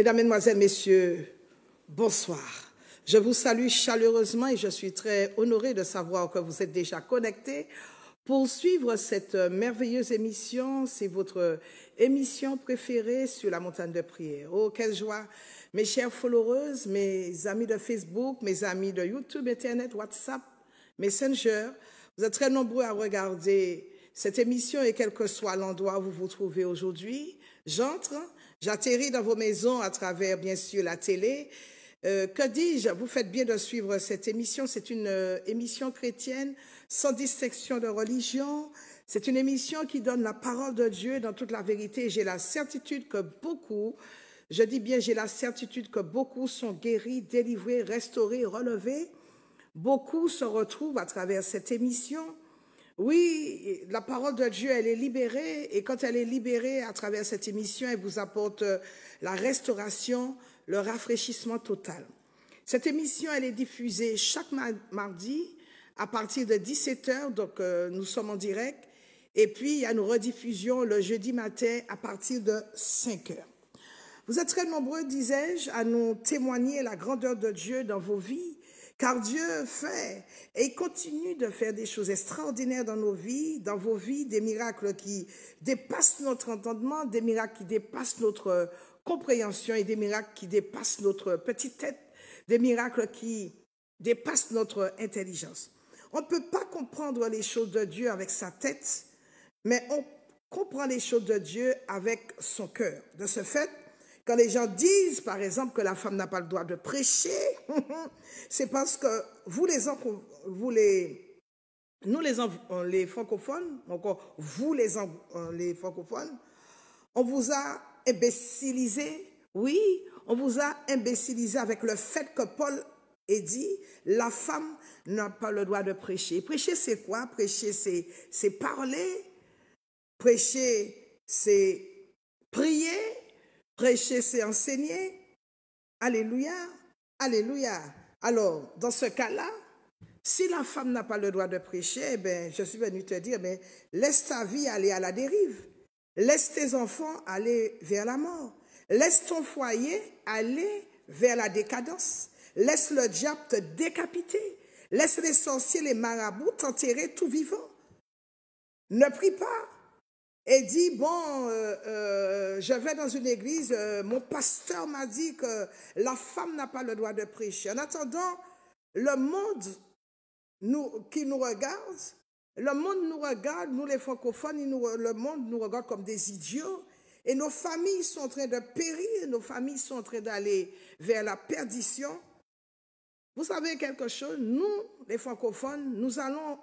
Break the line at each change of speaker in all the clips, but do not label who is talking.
Mesdames, Mesdemoiselles, Messieurs, bonsoir. Je vous salue chaleureusement et je suis très honorée de savoir que vous êtes déjà connectés pour suivre cette merveilleuse émission. C'est votre émission préférée sur la montagne de prière. Oh, quelle joie! Mes chers followers, mes amis de Facebook, mes amis de YouTube, Internet, WhatsApp, Messenger, vous êtes très nombreux à regarder cette émission et quel que soit l'endroit où vous vous trouvez aujourd'hui, j'entre J'atterris dans vos maisons à travers, bien sûr, la télé. Euh, que dis-je Vous faites bien de suivre cette émission. C'est une euh, émission chrétienne sans distinction de religion. C'est une émission qui donne la parole de Dieu dans toute la vérité. J'ai la certitude que beaucoup, je dis bien j'ai la certitude que beaucoup sont guéris, délivrés, restaurés, relevés. Beaucoup se retrouvent à travers cette émission. Oui, la parole de Dieu, elle est libérée et quand elle est libérée à travers cette émission, elle vous apporte euh, la restauration, le rafraîchissement total. Cette émission, elle est diffusée chaque mardi à partir de 17h, donc euh, nous sommes en direct. Et puis, il y a une rediffusion le jeudi matin à partir de 5h. Vous êtes très nombreux, disais-je, à nous témoigner la grandeur de Dieu dans vos vies car Dieu fait et continue de faire des choses extraordinaires dans nos vies, dans vos vies, des miracles qui dépassent notre entendement, des miracles qui dépassent notre euh, compréhension et des miracles qui dépassent notre petite tête, des miracles qui dépassent notre intelligence. On ne peut pas comprendre les choses de Dieu avec sa tête, mais on comprend les choses de Dieu avec son cœur. De ce fait, quand les gens disent, par exemple, que la femme n'a pas le droit de prêcher, c'est parce que vous les, vous les, nous euh, les, francophones, encore vous les, euh, les francophones, on vous a imbécilisé, oui, on vous a imbécilisé avec le fait que Paul ait dit, la femme n'a pas le droit de prêcher. Prêcher, c'est quoi Prêcher, c'est parler. Prêcher, c'est prier. Prêcher, c'est enseigner. Alléluia. Alléluia. Alors, dans ce cas-là, si la femme n'a pas le droit de prêcher, eh ben, je suis venu te dire, mais laisse ta vie aller à la dérive. Laisse tes enfants aller vers la mort. Laisse ton foyer aller vers la décadence. Laisse le diable te décapiter. Laisse les sorciers, les marabouts t'enterrer tout vivant. Ne prie pas et dit, bon, euh, euh, je vais dans une église, euh, mon pasteur m'a dit que la femme n'a pas le droit de prêcher. En attendant, le monde nous, qui nous regarde, le monde nous regarde, nous les francophones, le monde nous regarde comme des idiots. Et nos familles sont en train de périr, nos familles sont en train d'aller vers la perdition. Vous savez quelque chose, nous, les francophones, nous allons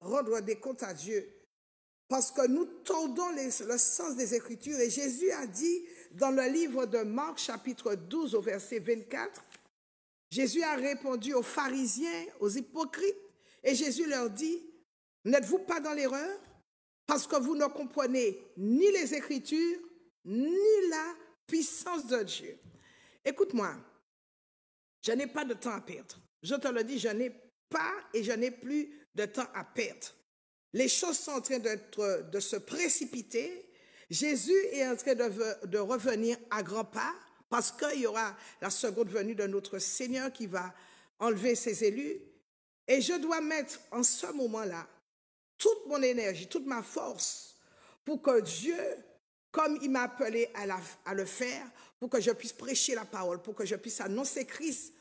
rendre des comptes à Dieu parce que nous tordons le sens des Écritures. Et Jésus a dit dans le livre de Marc, chapitre 12, au verset 24, Jésus a répondu aux pharisiens, aux hypocrites, et Jésus leur dit, N'êtes-vous pas dans l'erreur Parce que vous ne comprenez ni les Écritures, ni la puissance de Dieu. Écoute-moi, je n'ai pas de temps à perdre. Je te le dis, je n'ai pas et je n'ai plus de temps à perdre. Les choses sont en train de se précipiter. Jésus est en train de, revenir à grands pas parce qu'il y aura la seconde venue de notre Seigneur qui va enlever ses élus. Et je dois mettre en ce moment-là toute mon énergie, toute ma force pour que Dieu, comme il m'a appelé à, le faire, pour que je puisse prêcher la parole, pour que je puisse annoncer Christ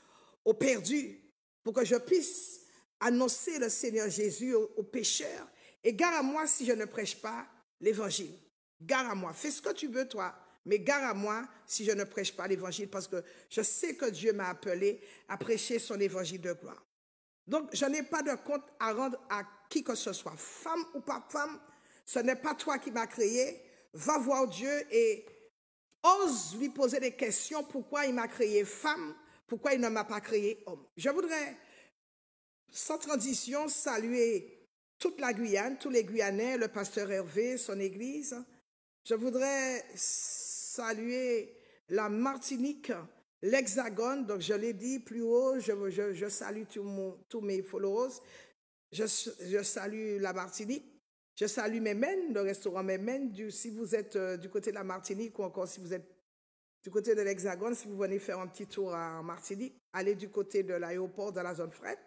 aux perdus, pour que je puisse annoncer le Seigneur Jésus aux pécheurs et gare à moi si je ne prêche pas l'évangile. Gare à moi. Fais ce que tu veux, toi. Mais gare à moi si je ne prêche pas l'évangile parce que je sais que Dieu m'a appelé à prêcher son évangile de gloire. Donc, je n'ai pas de compte à rendre à qui que ce soit, femme ou pas femme. Ce n'est pas toi qui m'as créé. Va voir Dieu et ose lui poser des questions. Pourquoi il m'a créé femme Pourquoi il ne m'a pas créé homme Je voudrais, sans transition, saluer toute la Guyane, tous les Guyanais, le pasteur Hervé, son église. Je voudrais saluer la Martinique, l'Hexagone. Donc, je l'ai dit plus haut, je, salue tous mes followers. Je, salue la Martinique. Je salue Mémen, le restaurant Mémen, si vous êtes euh, du côté de la Martinique ou encore si vous êtes du côté de l'Hexagone, si vous venez faire un petit tour à Martinique, allez du côté de l'aéroport dans la zone fret.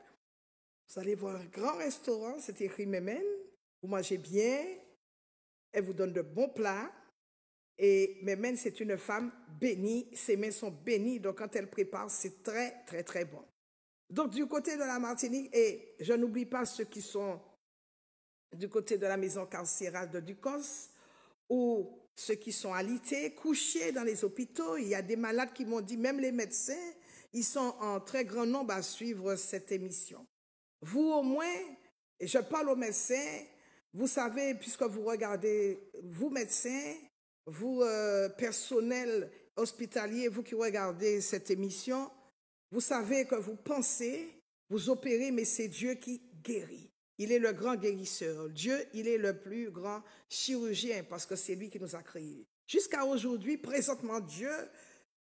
Vous allez voir un grand restaurant, c'est écrit Memen. Vous mangez bien, elle vous donne de bons plats. Et Memen, c'est une femme bénie, ses mains sont bénies, donc quand elle prépare, c'est très, très, très bon. Donc du côté de la Martinique, et je n'oublie pas ceux qui sont du côté de la maison carcérale de Ducos, ou ceux qui sont alités, couchés dans les hôpitaux. Il y a des malades qui m'ont dit, même les médecins, ils sont en très grand nombre à suivre cette émission. Vous au moins, et je parle aux médecins, vous savez, puisque vous regardez, vous médecins, vous euh, personnel hospitalier, vous qui regardez cette émission, vous savez que vous pensez, vous opérez, mais c'est Dieu qui guérit. Il est le grand guérisseur. Dieu, il est le plus grand chirurgien parce que c'est lui qui nous a créés. Jusqu'à aujourd'hui, présentement, Dieu,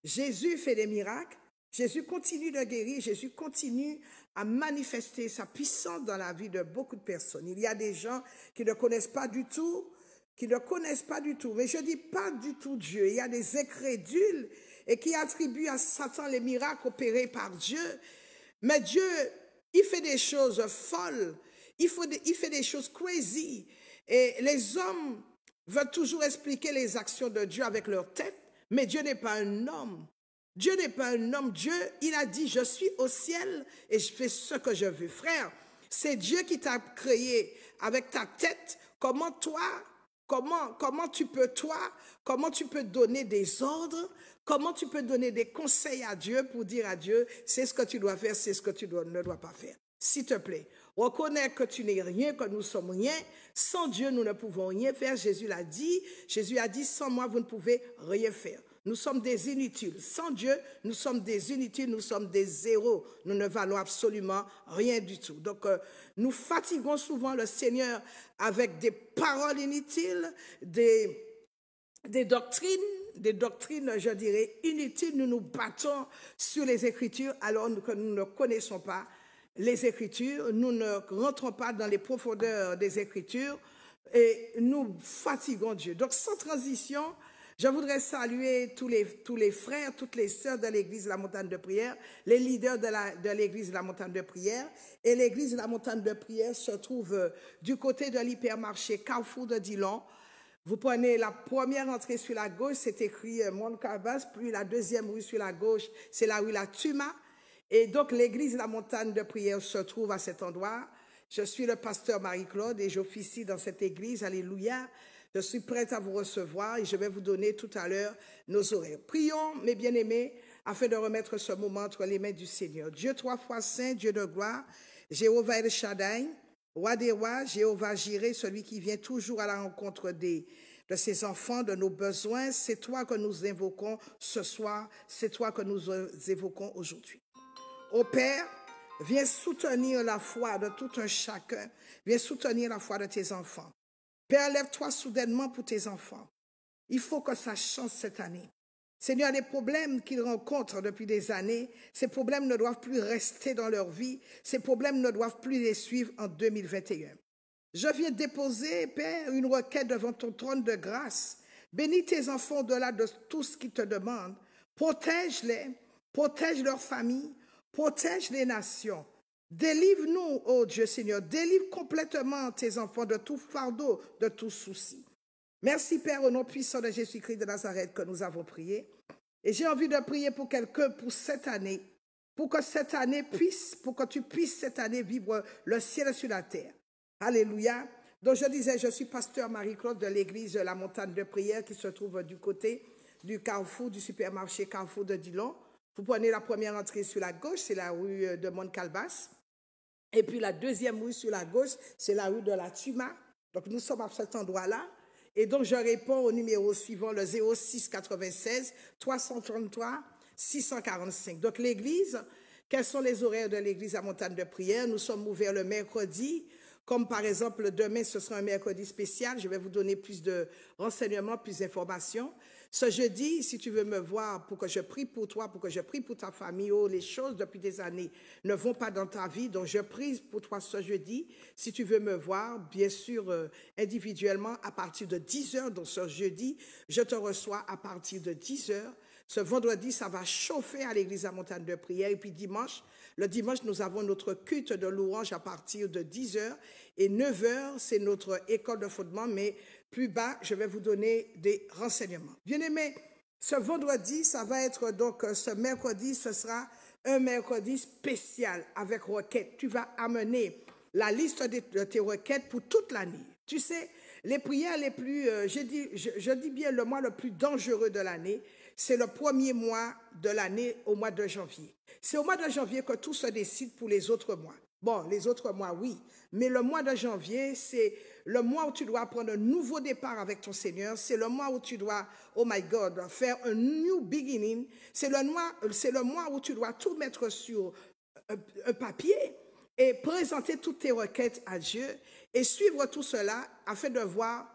Jésus fait des miracles, Jésus continue de guérir, Jésus continue à manifester sa puissance dans la vie de beaucoup de personnes. Il y a des gens qui ne connaissent pas du tout, qui ne connaissent pas du tout, mais je dis pas du tout Dieu. Il y a des incrédules et qui attribuent à Satan les miracles opérés par Dieu. Mais Dieu, il fait des choses folles, il, il fait des choses crazy. Et les hommes veulent toujours expliquer les actions de Dieu avec leur tête, mais Dieu n'est pas un homme Dieu n'est pas un homme, Dieu, il a dit, je suis au ciel et je fais ce que je veux. Frère, c'est Dieu qui t'a créé avec ta tête. Comment toi, comment, comment tu peux toi, comment tu peux donner des ordres, comment tu peux donner des conseils à Dieu pour dire à Dieu, c'est ce que tu dois faire, c'est ce que tu dois, ne dois pas faire. S'il te plaît, reconnais que tu n'es rien, que nous sommes rien. Sans Dieu, nous ne pouvons rien faire. Jésus l'a dit. Jésus a dit, sans moi, vous ne pouvez rien faire. Nous sommes des inutiles. Sans Dieu, nous sommes des inutiles, nous sommes des zéros. Nous ne valons absolument rien du tout. Donc, euh, nous fatiguons souvent le Seigneur avec des paroles inutiles, des doctrines des doctrines, je dirais, inutiles. Nous nous battons sur les Écritures alors que nous ne connaissons pas les Écritures. Nous ne rentrons pas dans les profondeurs des Écritures et nous fatiguons Dieu. Donc, sans transition, je voudrais saluer tous les, tous les frères, toutes les sœurs de l'Église de la Montagne de Prière, les leaders de l'Église de, la Montagne de Prière. Et l'Église de la Montagne de Prière se trouve euh, du côté de l'hypermarché Carrefour de Dillon. Vous prenez la première entrée sur la gauche, c'est écrit euh, Montcavas, puis la deuxième rue sur la gauche, c'est la rue La Tuma. Et donc l'Église de la Montagne de Prière se trouve à cet endroit. Je suis le pasteur Marie-Claude et j'officie dans cette église, alléluia, je suis prête à vous recevoir et je vais vous donner tout à l'heure nos horaires. Prions, mes bien-aimés, afin de remettre ce moment entre les mains du Seigneur. Dieu trois fois saint, Dieu de gloire, Jéhovah El Shaddai, roi des rois, Jéhovah Jiré, celui qui vient toujours à la rencontre des de ses enfants, de nos besoins. C'est toi que nous invoquons ce soir, c'est toi que nous euh, évoquons aujourd'hui. Ô Père, viens soutenir la foi de tout un chacun, viens soutenir la foi de tes enfants. Père, lève-toi soudainement pour tes enfants. Il faut que ça change cette année. Seigneur, les problèmes qu'ils rencontrent depuis des années, ces problèmes ne doivent plus rester dans leur vie, ces problèmes ne doivent plus les suivre en 2021. Je viens déposer, Père, une requête devant ton trône de grâce. Bénis tes enfants au-delà de tout ce qu'ils te demandent. Protège-les, protège leur famille, protège les nations. Délivre-nous, ô oh Dieu Seigneur, délivre complètement tes enfants de tout fardeau, de tout souci. Merci Père au nom puissant de Jésus-Christ de Nazareth que nous avons prié. Et j'ai envie de prier pour quelqu'un pour cette année, pour que cette année puisse, pour que tu puisses cette année vivre le ciel sur la terre. Alléluia. Donc je disais, je suis pasteur Marie-Claude de l'église de La Montagne de Prière qui se trouve du côté du carrefour, du supermarché Carrefour de Dillon. Vous prenez la première entrée sur la gauche, c'est la rue de Montcalbas. Et puis la deuxième rue sur la gauche, c'est la rue de la Tuma. Donc nous sommes à cet endroit-là. Et donc je réponds au numéro suivant, le 06 96 333 645. Donc l'église, quels sont les horaires de l'église à Montagne de Prière Nous sommes ouverts le mercredi, comme par exemple demain, ce sera un mercredi spécial. Je vais vous donner plus de renseignements, plus d'informations. Ce jeudi, si tu veux me voir pour que je prie pour toi, pour que je prie pour ta famille, oh, les choses depuis des années ne vont pas dans ta vie, donc je prie pour toi ce jeudi. Si tu veux me voir, bien sûr, euh, individuellement, à partir de 10 heures, donc ce jeudi, je te reçois à partir de 10 heures. Ce vendredi, ça va chauffer à l'église à Montagne de Prière. Et puis dimanche, le dimanche, nous avons notre culte de louange à partir de 10 heures. Et 9 heures, c'est notre école de fondement, mais plus bas, je vais vous donner des renseignements. bien aimé, ce vendredi, ça va être donc euh, ce mercredi, ce sera un mercredi spécial avec requêtes. Tu vas amener la liste de tes requêtes pour toute l'année. Tu sais, les prières les plus, euh, je, dis bien le mois le plus dangereux de l'année, c'est le premier mois de l'année au mois de janvier. C'est au mois de janvier que tout se décide pour les autres mois. Bon, les autres mois, oui. Mais le mois de janvier, c'est le mois où tu dois prendre un nouveau départ avec ton Seigneur. C'est le mois où tu dois, oh my God, faire un new beginning. C'est le, mois, le mois où tu dois tout mettre sur euh, un, papier et présenter toutes tes requêtes à Dieu et suivre tout cela afin de voir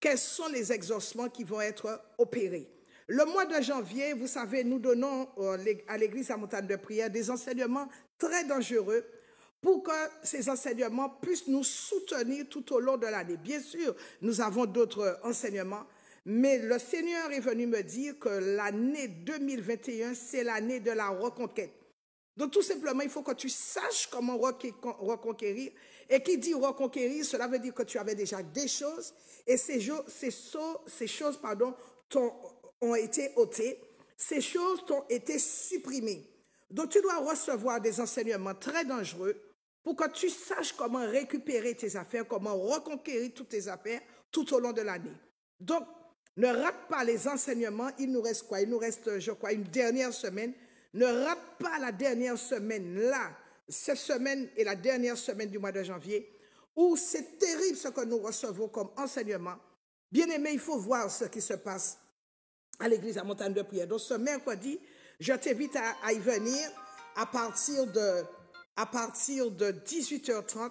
quels sont les exaucements qui vont être opérés. Le mois de janvier, vous savez, nous donnons euh, à l'Église à Montagne de Prière des enseignements très dangereux pour que ces enseignements puissent nous soutenir tout au long de l'année. Bien sûr, nous avons d'autres enseignements, mais le Seigneur est venu me dire que l'année 2021, c'est l'année de la reconquête. Donc tout simplement, il faut que tu saches comment reconquérir. Et qui dit reconquérir, cela veut dire que tu avais déjà des choses et ces, ces choses pardon, ont, ont été ôtées, ces choses t'ont été supprimées. Donc tu dois recevoir des enseignements très dangereux pour que tu saches comment récupérer tes affaires, comment reconquérir toutes tes affaires tout au long de l'année. Donc, ne rate pas les enseignements. Il nous reste quoi Il nous reste, je crois, une dernière semaine. Ne rate pas la dernière semaine, là, cette semaine et la dernière semaine du mois de janvier, où c'est terrible ce que nous recevons comme enseignement. Bien aimé, il faut voir ce qui se passe à l'église à Montagne de Prière. Donc, ce mercredi, je t'invite à y venir à partir de à partir de 18h30,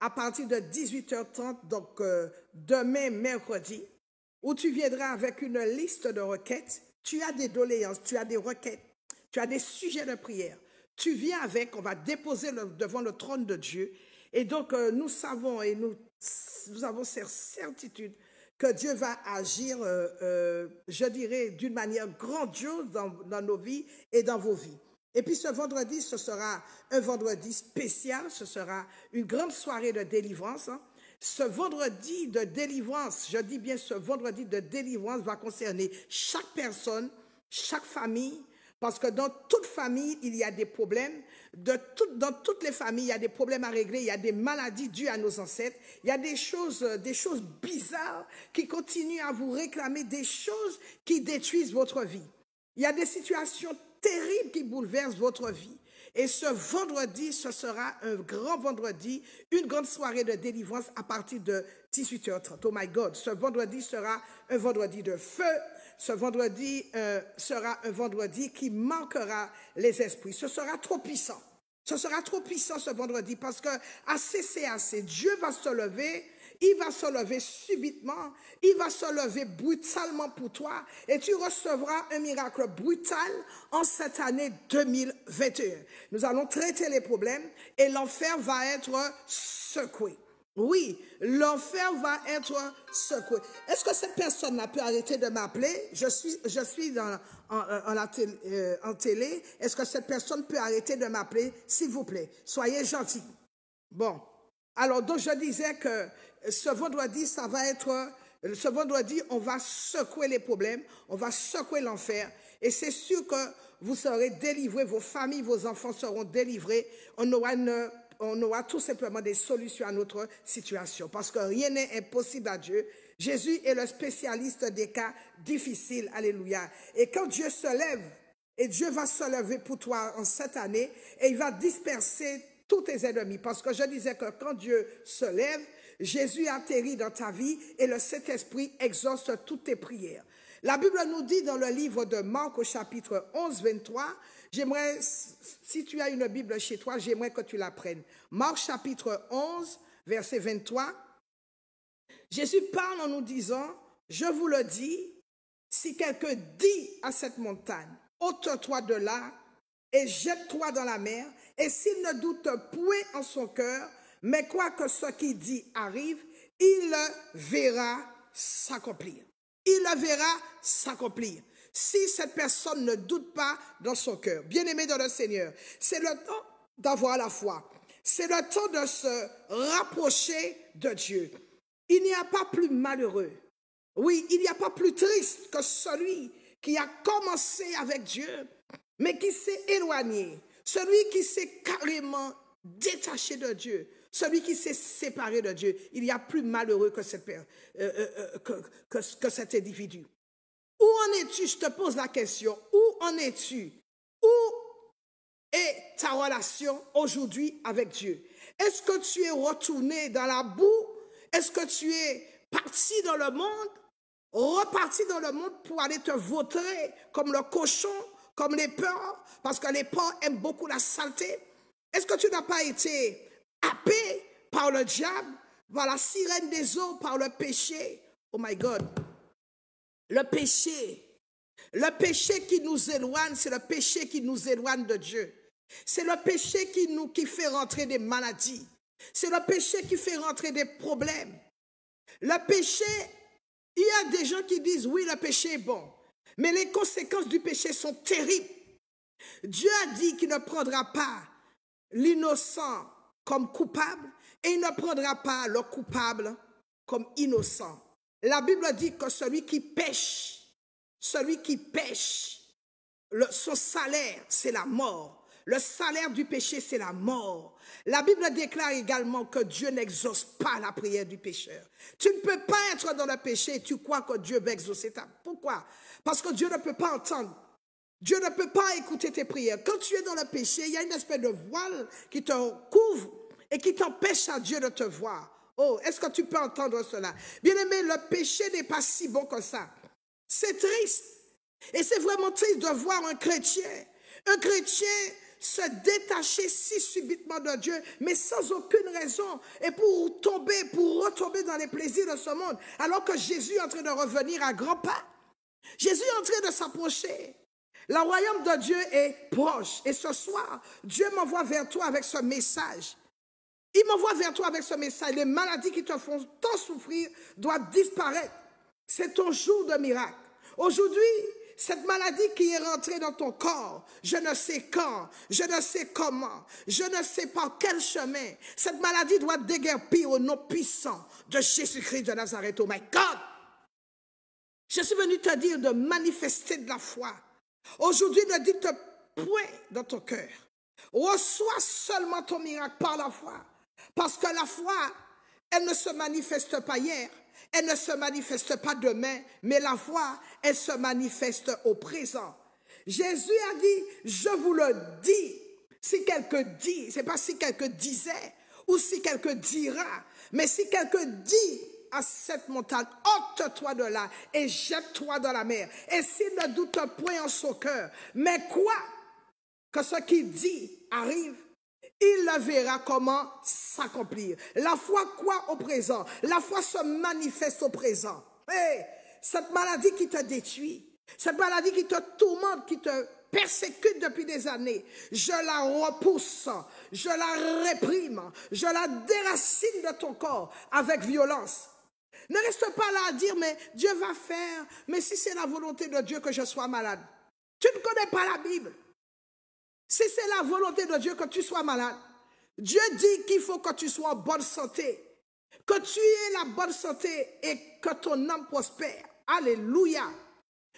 à partir de 18h30, donc euh, demain, mercredi, où tu viendras avec une liste de requêtes. Tu as des doléances, tu as des requêtes, tu as des sujets de prière. Tu viens avec, on va déposer devant le trône de Dieu. Et donc, euh, nous savons et nous, avons cette certitude que Dieu va agir, euh, je dirais, d'une manière grandiose dans nos vies et dans vos vies. Et puis ce vendredi, ce sera un vendredi spécial, ce sera une grande soirée de délivrance. Hein. Ce vendredi de délivrance, je dis bien ce vendredi de délivrance va concerner chaque personne, chaque famille, parce que dans toute famille, il y a des problèmes. dans toutes les familles, il y a des problèmes à régler. Il y a des maladies dues à nos ancêtres. Il y a des choses, euh, des choses bizarres qui continuent à vous réclamer des choses qui détruisent votre vie. Il y a des situations terrible qui bouleverse votre vie. Et ce vendredi, ce sera un grand vendredi, une grande soirée de délivrance à partir de 18h30. Oh my God, ce vendredi sera un vendredi de feu. Ce vendredi euh, sera un vendredi qui manquera les esprits. Ce sera trop puissant. Ce sera trop puissant ce vendredi parce que à assez, Dieu va se lever il va se lever subitement. Il va se lever brutalement pour toi. Et tu recevras un miracle brutal en cette année 2021. Nous allons traiter les problèmes et l'enfer va être secoué. Oui, l'enfer va être secoué. Est-ce que cette personne n'a pu arrêter de m'appeler? Je suis, je suis dans, en, euh, en télé. Est-ce que cette personne peut arrêter de m'appeler? S'il vous plaît, soyez gentil. Bon. Alors, donc je disais que ce vendredi, ça va être, euh, ce vendredi, on va secouer les problèmes, on va secouer l'enfer. Et c'est sûr que vous serez délivrés, vos familles, vos enfants seront délivrés. On aura on aura tout simplement des solutions à notre situation. Parce que rien n'est impossible à Dieu. Jésus est le spécialiste des cas difficiles. Alléluia. Et quand Dieu se lève, et Dieu va se lever pour toi en cette année, et il va disperser tous tes ennemis. Parce que je disais que quand Dieu se lève, Jésus atterrit dans ta vie et le Saint-Esprit exauce toutes tes prières. La Bible nous dit dans le livre de Marc au chapitre 11, 23, j'aimerais, si tu as une Bible chez toi, j'aimerais que tu la prennes. Marc chapitre 11, verset 23, Jésus parle en nous disant, je vous le dis, si quelqu'un dit à cette montagne, ôte-toi de là et jette-toi dans la mer, et s'il ne doute point en son cœur, mais quoi que ce qu'il dit arrive, il le verra s'accomplir. Il le verra s'accomplir. Si cette personne ne doute pas dans son cœur, bien-aimé dans le Seigneur, c'est le temps d'avoir la foi. C'est le temps de se rapprocher de Dieu. Il n'y a pas plus malheureux. Oui, il n'y a pas plus triste que celui qui a commencé avec Dieu, mais qui s'est éloigné. Celui qui s'est carrément détaché de Dieu. Celui qui s'est séparé de Dieu, il y a plus malheureux que, cette, euh, euh, euh, que, cet individu. Où en es-tu Je te pose la question. Où en es-tu Où est ta relation aujourd'hui avec Dieu Est-ce que tu es retourné dans la boue Est-ce que tu es parti dans le monde Reparti dans le monde pour aller te vautrer comme le cochon, comme les porcs, parce que les porcs aiment beaucoup la saleté Est-ce que tu n'as pas été happé par le diable, par la sirène des eaux, par le péché. Oh my God. Le péché. Le péché qui nous éloigne, c'est le péché qui nous éloigne de Dieu. C'est le péché qui nous qui fait rentrer des maladies. C'est le péché qui fait rentrer des problèmes. Le péché, il y a des gens qui disent oui, le péché est bon, mais les conséquences du péché sont terribles. Dieu a dit qu'il ne prendra pas l'innocent comme coupable et il ne prendra pas le coupable comme innocent. La Bible dit que celui qui pêche, celui qui pêche, son salaire, c'est la mort. Le salaire du péché, c'est la mort. La Bible déclare également que Dieu n'exauce pas la prière du pécheur. Tu ne peux pas être dans le péché et tu crois que Dieu va exaucer ta. Pourquoi Parce que Dieu ne peut pas entendre. Dieu ne peut pas écouter tes prières. Quand tu es dans le péché, il y a une espèce de voile qui te couvre et qui t'empêche à Dieu de te voir. Oh, est-ce que tu peux entendre cela? Bien-aimé, le péché n'est pas si bon que ça. C'est triste. Et c'est vraiment triste de voir un chrétien, un chrétien se détacher si subitement de Dieu, mais sans aucune raison, et pour tomber, pour retomber dans les plaisirs de ce monde, alors que Jésus est en train de revenir à grands pas. Jésus est en train de s'approcher. Le royaume de Dieu est proche. Et ce soir, Dieu m'envoie vers toi avec ce message. Il m'envoie vers toi avec ce message. Les maladies qui te font tant souffrir doivent disparaître. C'est ton jour de miracle. Aujourd'hui, cette maladie qui est rentrée dans ton corps, je ne sais quand, je ne sais comment, je ne sais par quel chemin, cette maladie doit déguerpir au nom puissant de Jésus-Christ de Nazareth. Oh my God! Je suis venu te dire de manifester de la foi. Aujourd'hui, ne dites point dans ton cœur. Reçois seulement ton miracle par la foi. Parce que la foi, elle ne se manifeste pas hier, elle ne se manifeste pas demain, mais la foi, elle se manifeste au présent. Jésus a dit, je vous le dis, si quelqu'un dit, c'est pas si quelqu'un disait ou si quelqu'un dira, mais si quelqu'un dit à cette montagne, ôte-toi de là et jette-toi dans la mer. Et s'il ne doute point en son cœur, mais quoi que ce qu'il dit arrive, il la verra comment s'accomplir. La foi quoi au présent. La foi se manifeste au présent. cette maladie qui te détruit, cette maladie qui te tourmente, qui te persécute depuis des années, je la repousse, je la réprime, je la déracine de ton corps avec violence. Ne reste pas là à dire, mais Dieu va faire, mais si c'est la volonté de Dieu que je sois malade. Tu ne connais pas la Bible. Si c'est la volonté de Dieu que tu sois malade, Dieu dit qu'il faut que tu sois en bonne santé, que tu aies la bonne santé et que ton âme prospère. Alléluia.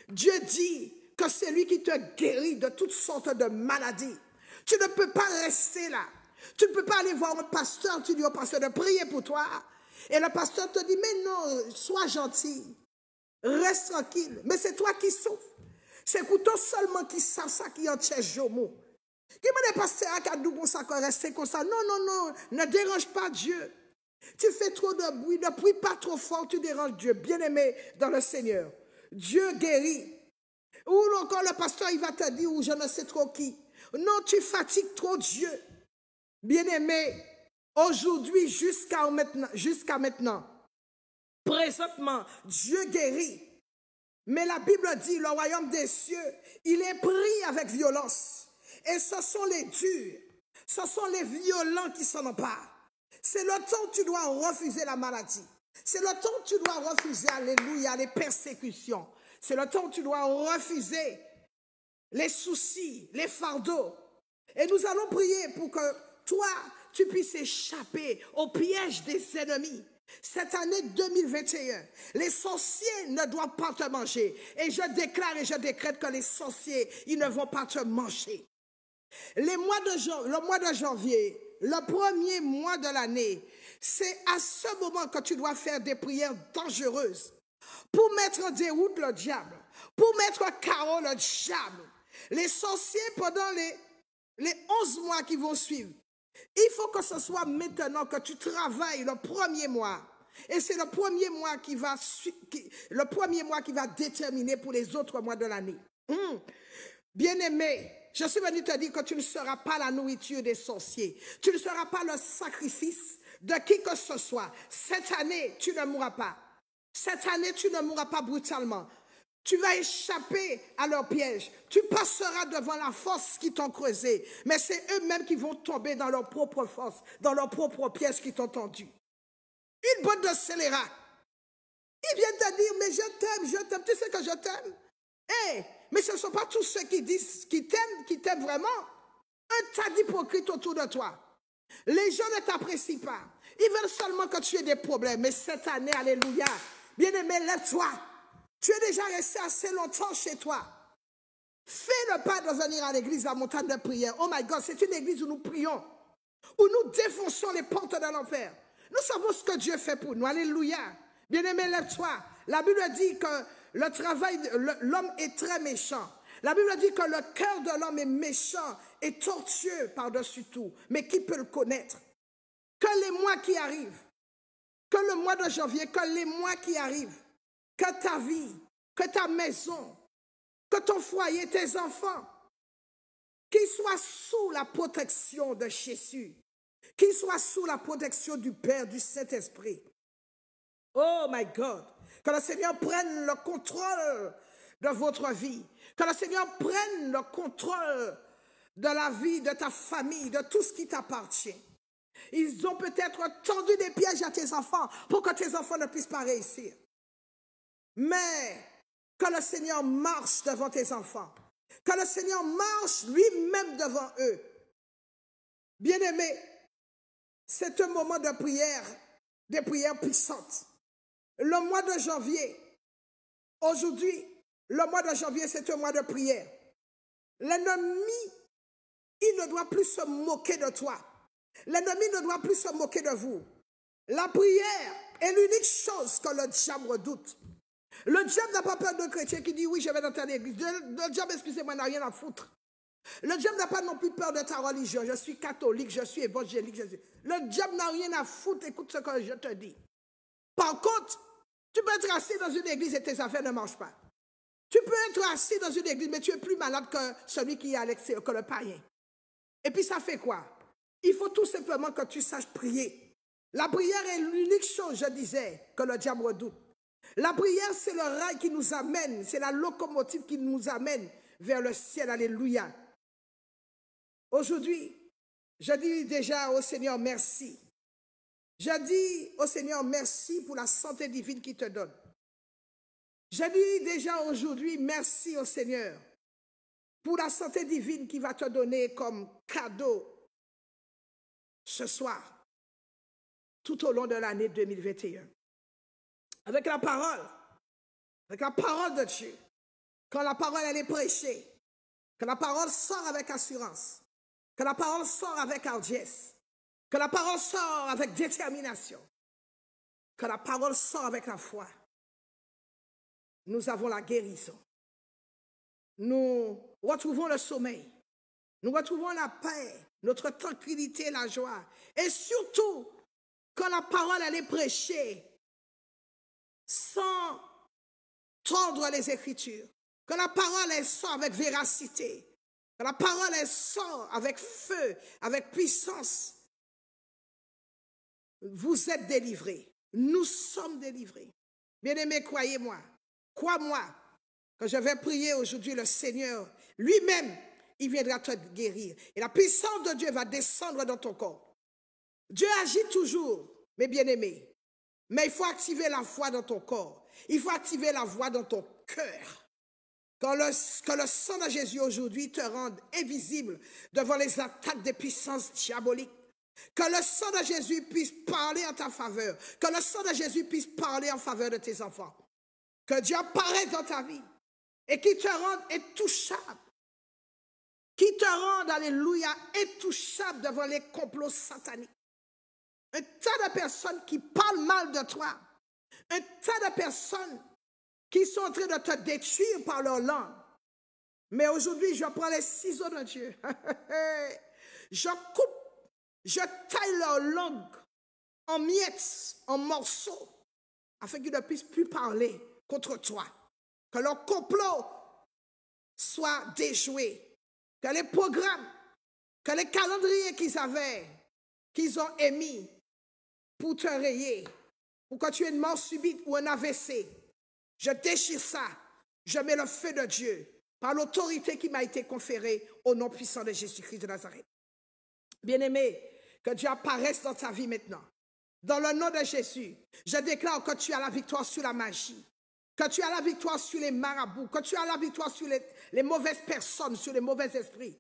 Dieu dit que c'est lui qui te guérit de toutes sortes de maladies. Tu ne peux pas rester là. Tu ne peux pas aller voir un pasteur, tu dis au pasteur de prier pour toi. Et le pasteur te dit, mais non, sois gentil. Reste tranquille. Mais c'est toi qui souffres. C'est couteau seulement qui sent ça qui en tient au qui m'a dépassé à Kadou pour ça, comme ça. Non, non, non, ne dérange pas Dieu. Tu fais trop de bruit, ne prie pas trop fort, tu déranges Dieu. Bien-aimé dans le Seigneur. Dieu guérit. Ou encore le pasteur, il va te dire, ou je ne sais trop qui. Non, tu fatigues trop Dieu. Bien-aimé, aujourd'hui jusqu'à maintenant, jusqu'à maintenant, présentement, Dieu guérit. Mais la Bible dit, le royaume des cieux, il est pris avec violence. Et ce sont les durs, ce sont les violents qui s'en emparent. C'est le temps où tu dois refuser la maladie. C'est le temps où tu dois refuser, alléluia, les persécutions. C'est le temps où tu dois refuser les soucis, les fardeaux. Et nous allons prier pour que toi, tu puisses échapper au piège des ennemis. Cette année 2021, les sorciers ne doivent pas te manger. Et je déclare et je décrète que les sorciers, ils ne vont pas te manger le mois de janvier, le premier mois de l'année, c'est à ce moment que tu dois faire des prières dangereuses pour mettre en déroute le diable, pour mettre en carreau le diable. Les sorciers, pendant les, les 11 mois qui vont suivre, il faut que ce soit maintenant que tu travailles le premier mois. Et c'est le premier mois qui va, le premier mois qui va déterminer pour les autres mois de l'année. Hmm. Bien aimé, je suis venu te dire que tu ne seras pas la nourriture des sorciers. Tu ne seras pas le sacrifice de qui que ce soit. Cette année, tu ne mourras pas. Cette année, tu ne mourras pas brutalement. Tu vas échapper à leur piège. Tu passeras devant la force qui t'ont creusé. Mais c'est eux-mêmes qui vont tomber dans leur propre force, dans leur propre piège qui t'ont tendu. Une botte de scélérat. Ils viennent te dire, mais je t'aime, je t'aime. Tu sais que je t'aime. Hé, mais ce ne sont pas tous ceux qui disent, qui t'aiment, qui t'aiment vraiment. Un tas d'hypocrites autour de toi. Les gens ne t'apprécient pas. Ils veulent seulement que tu aies des problèmes. Mais cette année, alléluia, bien-aimé, lève-toi. Tu es déjà resté assez longtemps chez toi. Fais le pas de venir à l'église, la montagne de prière. Oh my God, c'est une église où nous prions, où nous défonçons les portes de l'enfer. Nous savons ce que Dieu fait pour nous. Alléluia. Bien-aimé, lève-toi. La Bible dit que le travail, l'homme est très méchant. La Bible dit que le cœur de l'homme est méchant et tortueux par-dessus tout. Mais qui peut le connaître? Que les mois qui arrivent, que le mois de janvier, que les mois qui arrivent, que ta vie, que ta maison, que ton foyer, tes enfants, qu'ils soient sous la protection de Jésus, qu'ils soient sous la protection du Père, du Saint-Esprit. Oh my God! Que le Seigneur prenne le contrôle de votre vie. Que le Seigneur prenne le contrôle de la vie de ta famille, de tout ce qui t'appartient. Ils ont peut-être tendu des pièges à tes enfants pour que tes enfants ne puissent pas réussir. Mais que le Seigneur marche devant tes enfants. Que le Seigneur marche lui-même devant eux. Bien-aimés, c'est un moment de prière, des prières puissantes. Le mois de janvier, aujourd'hui, le mois de janvier, c'est un mois de prière. L'ennemi, il ne doit plus se moquer de toi. L'ennemi ne doit plus se moquer de vous. La prière est l'unique chose que le diable redoute. Le diable n'a pas peur de chrétien qui dit oui, je vais dans ta église. Le, diable, excusez-moi, n'a rien à foutre. Le diable n'a pas non plus peur de ta religion. Je suis catholique, je suis évangélique. Le diable n'a rien à foutre. Écoute ce que je te dis. Par contre, tu peux être assis dans une église et tes affaires ne marchent pas. Tu peux être assis dans une église, mais tu es plus malade que celui qui est à l'extérieur, que le païen. Et puis ça fait quoi Il faut tout simplement que tu saches prier. La prière est l'unique chose, je disais, que le diable redoute. La prière, c'est le rail qui nous amène, c'est la locomotive qui nous amène vers le ciel. Alléluia. Aujourd'hui, je dis déjà au Seigneur merci je dis au Seigneur, merci pour la santé divine qu'il te donne. Je dis déjà aujourd'hui, merci au Seigneur pour la santé divine qu'il va te donner comme cadeau ce soir, tout au long de l'année 2021. Avec la parole, avec la parole de Dieu, quand la parole elle est prêchée, quand la parole sort avec assurance, quand la parole sort avec hardiesse, que la parole sort avec détermination. Que la parole sort avec la foi. Nous avons la guérison. Nous retrouvons le sommeil. Nous retrouvons la paix, notre tranquillité, la joie. Et surtout, quand la parole est prêchée, sans tordre les Écritures, que la parole est sort avec véracité, que la parole est sort avec feu, avec puissance, vous êtes délivrés. Nous sommes délivrés. Bien-aimés, croyez-moi. Crois-moi. Quand je vais prier aujourd'hui, le Seigneur lui-même, il viendra te guérir. Et la puissance de Dieu va descendre dans ton corps. Dieu agit toujours, mes bien-aimés. Mais il faut activer la foi dans ton corps. Il faut activer la voix dans ton cœur. Quand que le sang de Jésus aujourd'hui te rende invisible devant les attaques des puissances diaboliques. Que le sang de Jésus puisse parler en ta faveur. Que le sang de Jésus puisse parler en faveur de tes enfants. Que Dieu apparaisse dans ta vie et qui te rende intouchable. Qu'il te rende, alléluia, intouchable devant les complots sataniques. Un tas de personnes qui parlent mal de toi. Un tas de personnes qui sont en train de te détruire par leur langue. Mais aujourd'hui, je prends les ciseaux de Dieu. je coupe je taille leur langue en miettes, en morceaux, afin qu'ils ne puissent plus parler contre toi. Que leur complot soit déjoué. Que les programmes, que les calendriers qu'ils avaient, qu'ils ont émis pour te rayer, pour que tu aies une mort subite ou un AVC, je déchire ça. Je mets le feu de Dieu par l'autorité qui m'a été conférée au nom puissant de Jésus-Christ de Nazareth. Bien-aimés, que Dieu apparaisse dans ta vie maintenant. Dans le nom de Jésus, je déclare que tu as la victoire sur la magie, que tu as la victoire sur les marabouts, que tu as la victoire sur les, mauvaises personnes, sur les mauvais esprits.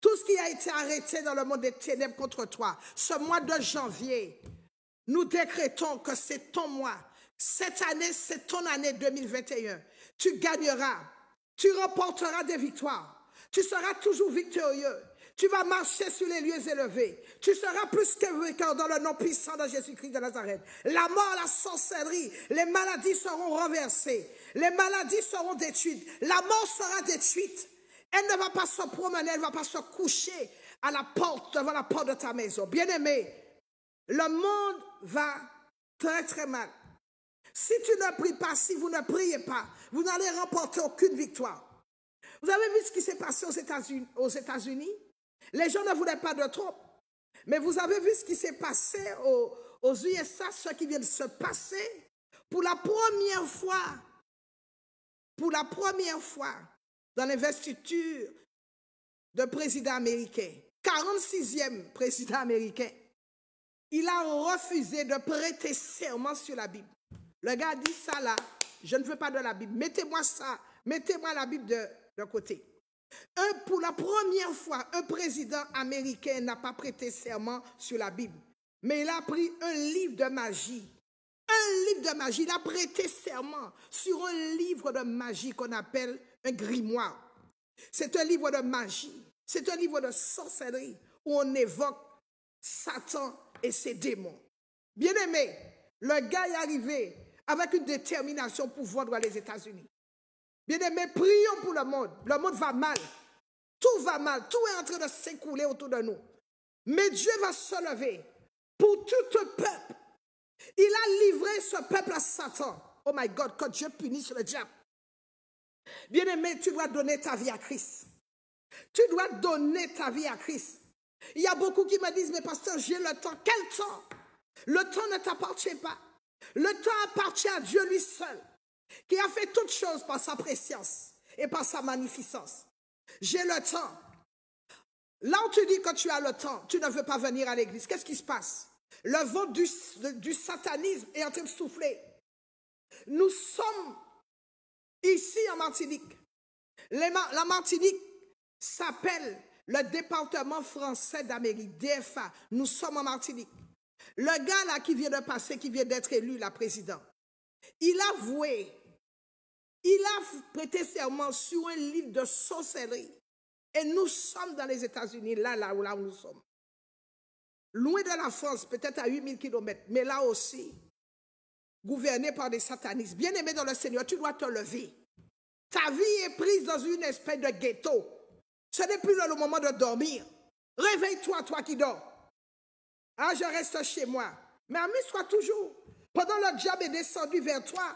Tout ce qui a été arrêté dans le monde des ténèbres contre toi, ce mois de janvier, nous décrétons que c'est ton mois. Cette année, c'est ton année 2021. Tu gagneras, tu remporteras des victoires, tu seras toujours victorieux, tu vas marcher sur les lieux élevés. Tu seras plus que vainqueur dans le nom puissant de Jésus-Christ de Nazareth. La mort, la sorcellerie, les maladies seront renversées. Les maladies seront détruites. La mort sera détruite. Elle ne va pas se promener, elle ne va pas se coucher à la porte, devant la porte de ta maison. Bien-aimé, le monde va très très mal. Si tu ne pries pas, si vous ne priez pas, vous n'allez remporter aucune victoire. Vous avez vu ce qui s'est passé aux États-Unis les gens ne voulaient pas de trop, Mais vous avez vu ce qui s'est passé aux, USA, ce qui vient de se passer. Pour la première fois, pour la première fois dans l'investiture de président américain, 46e président américain, il a refusé de prêter serment sur la Bible. Le gars dit ça là, je ne veux pas de la Bible. Mettez-moi ça, mettez-moi la Bible de, de côté pour la première fois, un président américain n'a pas prêté serment sur la Bible, mais il a pris un livre de magie. Un livre de magie, il a prêté serment sur un livre de magie qu'on appelle un grimoire. C'est un livre de magie, c'est un livre de sorcellerie où on évoque Satan et ses démons. Bien aimé, le gars est arrivé avec une détermination pour vendre les États-Unis. Bien-aimés, prions pour le monde. Le monde va mal. Tout va mal. Tout est en train de s'écouler autour de nous. Mais Dieu va se lever pour tout le peuple. Il a livré ce peuple à Satan. Oh my God, que Dieu punisse le diable. Bien-aimé, tu dois donner ta vie à Christ. Tu dois donner ta vie à Christ. Il y a beaucoup qui me disent, mais pasteur, j'ai le temps. Quel temps Le temps ne t'appartient pas. Le temps appartient à Dieu lui seul qui a fait toutes choses par sa préscience et par sa magnificence. J'ai le temps. Là où tu dis que tu as le temps, tu ne veux pas venir à l'église. Qu'est-ce qui se passe Le vent du, satanisme est en train de souffler. Nous sommes ici en Martinique. la Martinique s'appelle le département français d'Amérique, DFA. Nous sommes en Martinique. Le gars là qui vient de passer, qui vient d'être élu, la président, il a voué il a prêté serment sur un livre de sorcellerie. Et nous sommes dans les États-Unis, là, là, où, nous sommes. Loin de la France, peut-être à 8000 km, mais là aussi, gouverné par des satanistes. Bien-aimé dans le Seigneur, tu dois te lever. Ta vie est prise dans une espèce de ghetto. Ce n'est plus le moment de dormir. Réveille-toi, toi qui dors. Ah, je reste chez moi. Mais amuse-toi toujours. Pendant le diable est descendu vers toi,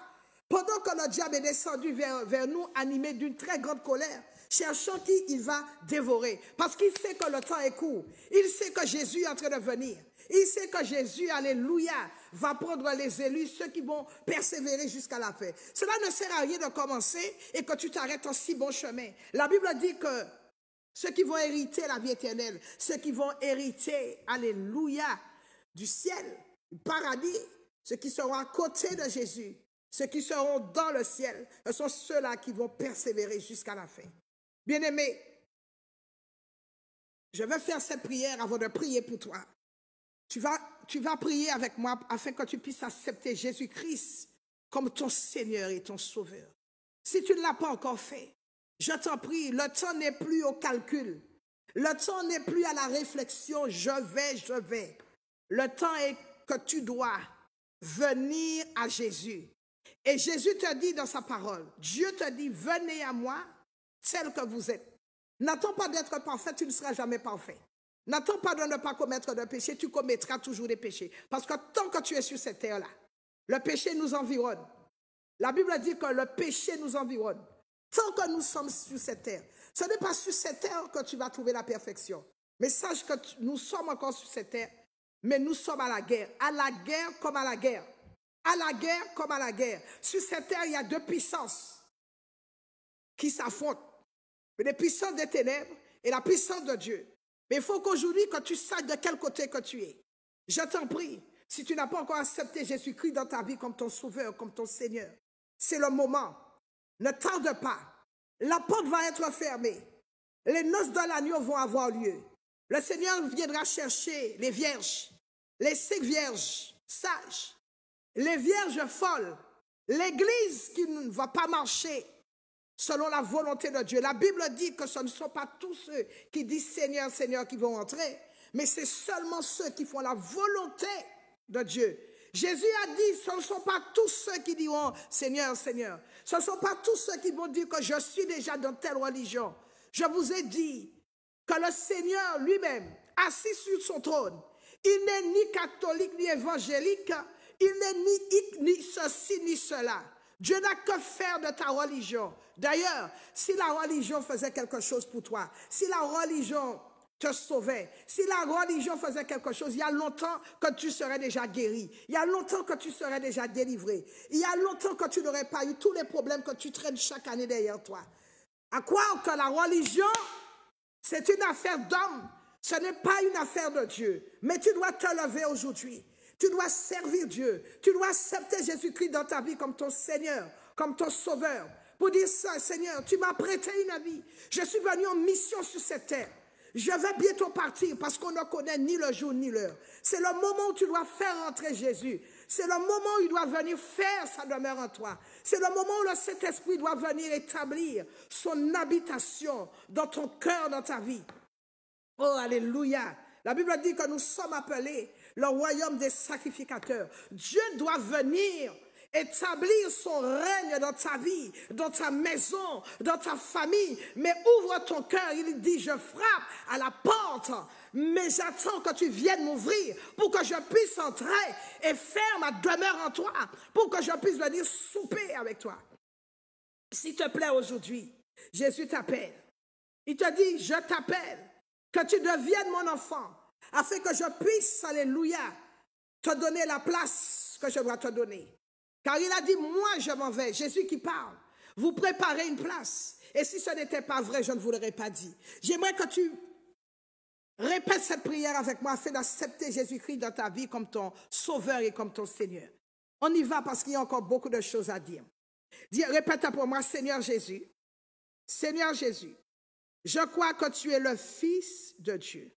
pendant que le diable est descendu vers, nous, animé d'une très grande colère, cherchant qui il va dévorer. Parce qu'il sait que le temps est court. Il sait que Jésus est en train de venir. Il sait que Jésus, alléluia, va prendre les élus, ceux qui vont persévérer jusqu'à la fin. Cela ne sert à rien de commencer et que tu t'arrêtes en si bon chemin. La Bible dit que ceux qui vont hériter la vie éternelle, ceux qui vont hériter, alléluia, du ciel, du paradis, ceux qui seront à côté de Jésus, ceux qui seront dans le ciel, ce sont ceux-là qui vont persévérer jusqu'à la fin. Bien-aimé, je vais faire cette prière avant de prier pour toi. Tu vas, tu vas prier avec moi afin que tu puisses accepter Jésus-Christ comme ton Seigneur et ton Sauveur. Si tu ne l'as pas encore fait, je t'en prie, le temps n'est plus au calcul. Le temps n'est plus à la réflexion, je vais, je vais. Le temps est que tu dois venir à Jésus et Jésus te dit dans sa parole, Dieu te dit, venez à moi, tel que vous êtes. N'attends pas d'être parfait, tu ne seras jamais parfait. N'attends pas de ne pas commettre de péché, tu commettras toujours des péchés. Parce que tant que tu es sur cette terre-là, le péché nous environne. La Bible dit que le péché nous environne. Tant que nous sommes sur cette terre, ce n'est pas sur cette terre que tu vas trouver la perfection. Mais sache que nous sommes encore sur cette terre, mais nous sommes à la guerre. À la guerre comme à la guerre. À la guerre comme à la guerre. Sur cette terre, il y a deux puissances qui s'affrontent. Les puissances des ténèbres et la puissance de Dieu. Mais il faut qu'aujourd'hui, que tu saches de quel côté que tu es. Je t'en prie, si tu n'as pas encore accepté Jésus-Christ dans ta vie comme ton sauveur, comme ton Seigneur, c'est le moment. Ne tarde pas. La porte va être fermée. Les noces de l'agneau vont avoir lieu. Le Seigneur viendra chercher les vierges, les cinq vierges sages les vierges folles, l'église qui ne va pas marcher selon la volonté de Dieu. La Bible dit que ce ne sont pas tous ceux qui disent Seigneur, Seigneur qui vont entrer, mais c'est seulement ceux qui font la volonté de Dieu. Jésus a dit, ce ne sont pas tous ceux qui diront Seigneur, Seigneur. Ce ne sont pas tous ceux qui vont dire que je suis déjà dans telle religion. Je vous ai dit que le Seigneur lui-même, assis sur son trône, il n'est ni catholique ni évangélique, il n'est ni ceci, ni cela. Dieu n'a que faire de ta religion. D'ailleurs, si la religion faisait quelque chose pour toi, si la religion te sauvait, si la religion faisait quelque chose, il y a longtemps que tu serais déjà guéri. Il y a longtemps que tu serais déjà délivré. Il y a longtemps que tu n'aurais pas eu tous les problèmes que tu traînes chaque année derrière toi. À quoi que la religion, c'est une affaire d'homme. Ce n'est pas une affaire de Dieu. Mais tu dois te lever aujourd'hui. Tu dois servir Dieu. Tu dois accepter Jésus-Christ dans ta vie comme ton Seigneur, comme ton Sauveur. Pour dire ça, Seigneur, tu m'as prêté une vie. Je suis venu en mission sur cette terre. Je vais bientôt partir parce qu'on ne connaît ni le jour ni l'heure. C'est le moment où tu dois faire entrer Jésus. C'est le moment où il doit venir faire sa demeure en toi. C'est le moment où le Saint-Esprit doit venir établir son habitation dans ton cœur, dans ta vie. Oh, alléluia. La Bible dit que nous sommes appelés le royaume des sacrificateurs. Dieu doit venir établir son règne dans ta vie, dans ta maison, dans ta famille. Mais ouvre ton cœur. Il dit, je frappe à la porte, mais j'attends que tu viennes m'ouvrir pour que je puisse entrer et faire ma demeure en toi, pour que je puisse venir souper avec toi. S'il te plaît, aujourd'hui, Jésus t'appelle. Il te dit, je t'appelle, que tu deviennes mon enfant, afin que je puisse, alléluia, te donner la place que je dois te donner. Car il a dit, moi je m'en vais, Jésus qui parle, vous préparez une place. Et si ce n'était pas vrai, je ne vous l'aurais pas dit. J'aimerais que tu répètes cette prière avec moi afin d'accepter Jésus-Christ dans ta vie comme ton sauveur et comme ton Seigneur. On y va parce qu'il y a encore beaucoup de choses à dire. Dis, répète pour moi, Seigneur Jésus, Seigneur Jésus, je crois que tu es le Fils de Dieu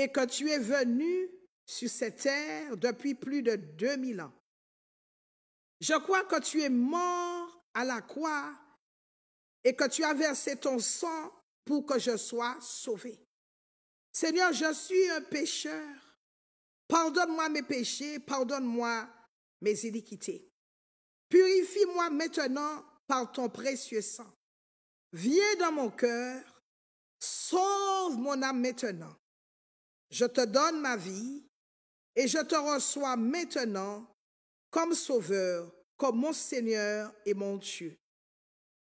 et que tu es venu sur cette terre depuis plus de 2000 ans. Je crois que tu es mort à la croix et que tu as versé ton sang pour que je sois sauvé. Seigneur, je suis un pécheur. Pardonne-moi mes péchés, pardonne-moi mes iniquités. Purifie-moi maintenant par ton précieux sang. Viens dans mon cœur, sauve mon âme maintenant je te donne ma vie et je te reçois maintenant comme sauveur, comme mon Seigneur et mon Dieu.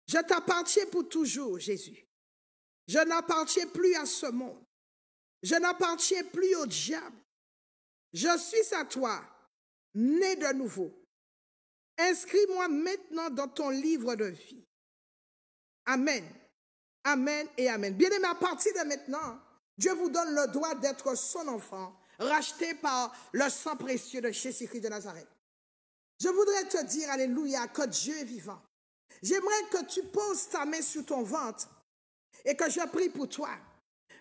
Je t'appartiens pour toujours, Jésus. Je n'appartiens plus à ce monde. Je n'appartiens plus au diable. Je suis à toi, né de nouveau. Inscris-moi maintenant dans ton livre de vie. Amen. Amen et Amen. Bien aimé, à partir de maintenant, Dieu vous donne le droit d'être son enfant, racheté par le sang précieux de Jésus-Christ de Nazareth. Je voudrais te dire, Alléluia, que Dieu est vivant. J'aimerais que tu poses ta main sur ton ventre et que je prie pour toi.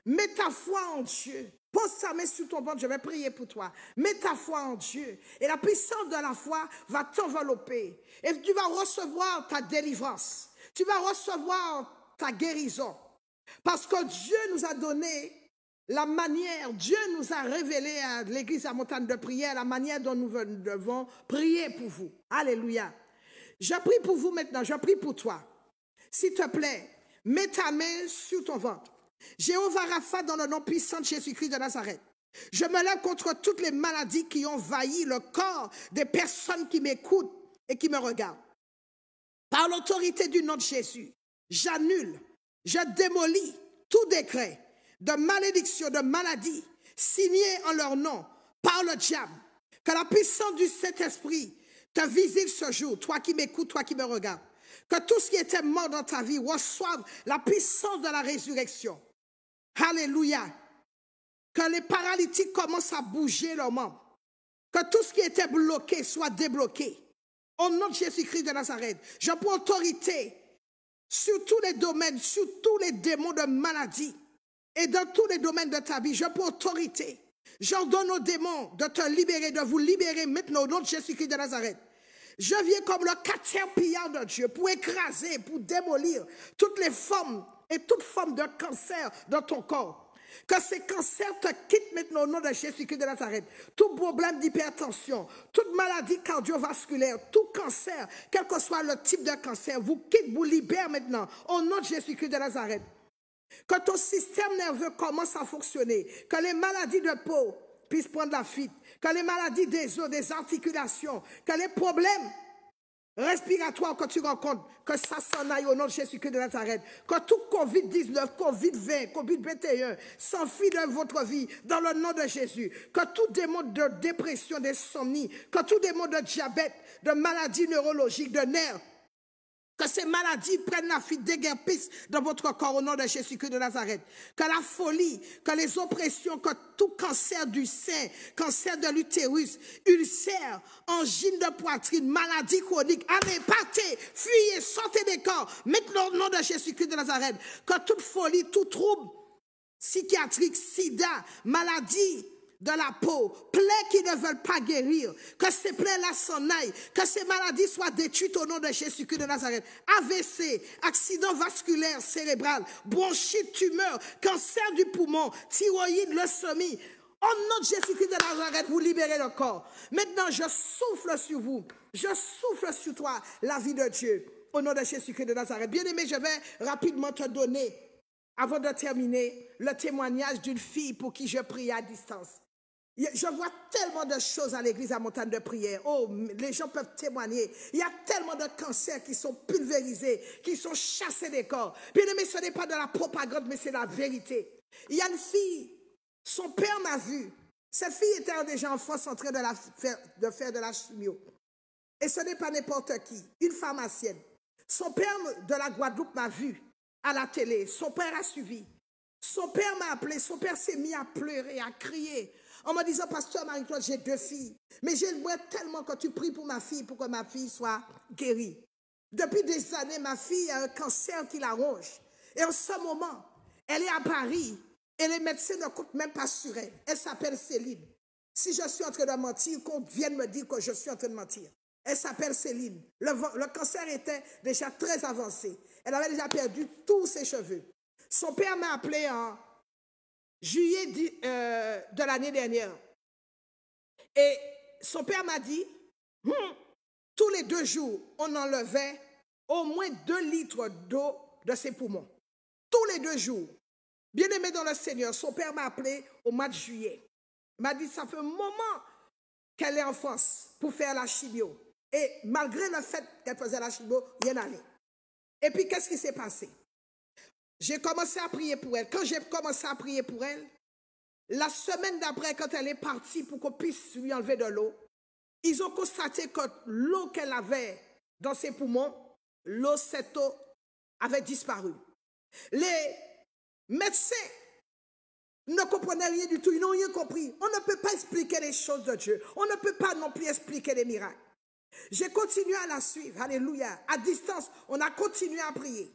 Mets ta foi en Dieu. Pose ta main sur ton ventre, je vais prier pour toi. Mets ta foi en Dieu. Et la puissance de la foi va t'envelopper. Et tu vas recevoir ta délivrance. Tu vas recevoir ta guérison. Parce que Dieu nous a donné la manière, Dieu nous a révélé à l'église à montagne de prière, la manière dont nous devons prier pour vous. Alléluia. Je prie pour vous maintenant, je prie pour toi. S'il te plaît, mets ta main sur ton ventre. Jéhovah Rapha, dans le nom puissant de Jésus-Christ de Nazareth. Je me lève contre toutes les maladies qui ont vailli le corps des personnes qui m'écoutent et qui me regardent. Par l'autorité du nom de Jésus, j'annule, je démolis tout décret de malédiction, de maladie, signée en leur nom par le diable. Que la puissance du Saint-Esprit te visite ce jour, toi qui m'écoutes, toi qui me regardes. Que tout ce qui était mort dans ta vie reçoive la puissance de la résurrection. Alléluia. Que les paralytiques commencent à bouger leurs membres. Que tout ce qui était bloqué soit débloqué. Au nom de Jésus-Christ de Nazareth, je prends autorité sur tous les domaines, sur tous les démons de maladie et dans tous les domaines de ta vie. Je prends autorité. J'ordonne aux démons de te libérer, de vous libérer maintenant au nom de Jésus-Christ de Nazareth. Je viens comme le quatrième pillard de Dieu pour écraser, pour démolir toutes les formes et toutes formes de cancer dans ton corps. Que ces cancers te quittent maintenant au nom de Jésus-Christ de Nazareth. Tout problème d'hypertension, toute maladie cardiovasculaire, tout cancer, quel que soit le type de cancer, vous quitte, vous libère maintenant au nom de Jésus-Christ de Nazareth. Que ton système nerveux commence à fonctionner. Que les maladies de peau puissent prendre la fuite. Que les maladies des os, des articulations, que les problèmes respiratoires que tu rencontres, que ça s'en aille au nom de Jésus-Christ de Nazareth. Que tout COVID-19, COVID-20, COVID-21 s'enfuit de votre vie dans le nom de Jésus. Que tout démon de dépression, d'insomnie, que tout démon de diabète, de maladies neurologiques, de nerfs, que ces maladies prennent la fuite déguerpisse dans votre corps au nom de Jésus-Christ de Nazareth. Que la folie, que les oppressions, que tout cancer du sein, cancer de l'utérus, ulcère, angine de poitrine, maladie chronique, allez, partez, fuyez, sortez des corps. Maintenant au nom de Jésus-Christ de Nazareth. Que toute folie, tout trouble psychiatrique, sida, maladie, de la peau, plaies qui ne veulent pas guérir, que ces plaies-là s'en aillent, que ces maladies soient détruites au nom de Jésus-Christ de Nazareth. AVC, accident vasculaire cérébral, bronchite, tumeur, cancer du poumon, thyroïde, semis, Au nom de Jésus-Christ de Nazareth, vous libérez le corps. Maintenant, je souffle sur vous. Je souffle sur toi la vie de Dieu. Au nom de Jésus-Christ de Nazareth. Bien-aimé, je vais rapidement te donner, avant de terminer, le témoignage d'une fille pour qui je prie à distance. Je vois tellement de choses à l'église à montagne de prière. Oh, les gens peuvent témoigner. Il y a tellement de cancers qui sont pulvérisés, qui sont chassés des corps. Bien aimé, ce n'est pas de la propagande, mais c'est la vérité. Il y a une fille, son père m'a vu. Cette fille était déjà en France en train de, faire, de faire de la chimio. Et ce n'est pas n'importe qui, une pharmacienne. Son père de la Guadeloupe m'a vu à la télé. Son père a suivi. Son père m'a appelé. Son père s'est mis à pleurer, à crier en me disant, Pasteur Marie-Claude, j'ai deux filles, mais j'aimerais tellement que tu pries pour ma fille, pour que ma fille soit guérie. Depuis des années, ma fille a un cancer qui la ronge. Et en ce moment, elle est à Paris et les médecins ne coupent même pas sur elle. Elle s'appelle Céline. Si je suis en train de mentir, qu'on vienne me dire que je suis en train de mentir. Elle s'appelle Céline. Le, le, cancer était déjà très avancé. Elle avait déjà perdu tous ses cheveux. Son père m'a appelé en juillet euh, de l'année dernière. Et son père m'a dit, hmm, tous les deux jours, on enlevait au moins deux litres d'eau de ses poumons. Tous les deux jours. Bien-aimé dans le Seigneur, son père m'a appelé au mois de juillet. Il m'a dit, ça fait un moment qu'elle est en France pour faire la chimio. Et malgré le fait qu'elle faisait la chimio, rien n'allait. Et puis, qu'est-ce qui s'est passé? J'ai commencé à prier pour elle. Quand j'ai commencé à prier pour elle, la semaine d'après, quand elle est partie pour qu'on puisse lui enlever de l'eau, ils ont constaté que l'eau qu'elle avait dans ses poumons, l'eau, cette eau, avait disparu. Les médecins ne comprenaient rien du tout, ils n'ont rien compris. On ne peut pas expliquer les choses de Dieu. On ne peut pas non plus expliquer les miracles. J'ai continué à la suivre, alléluia. À distance, on a continué à prier.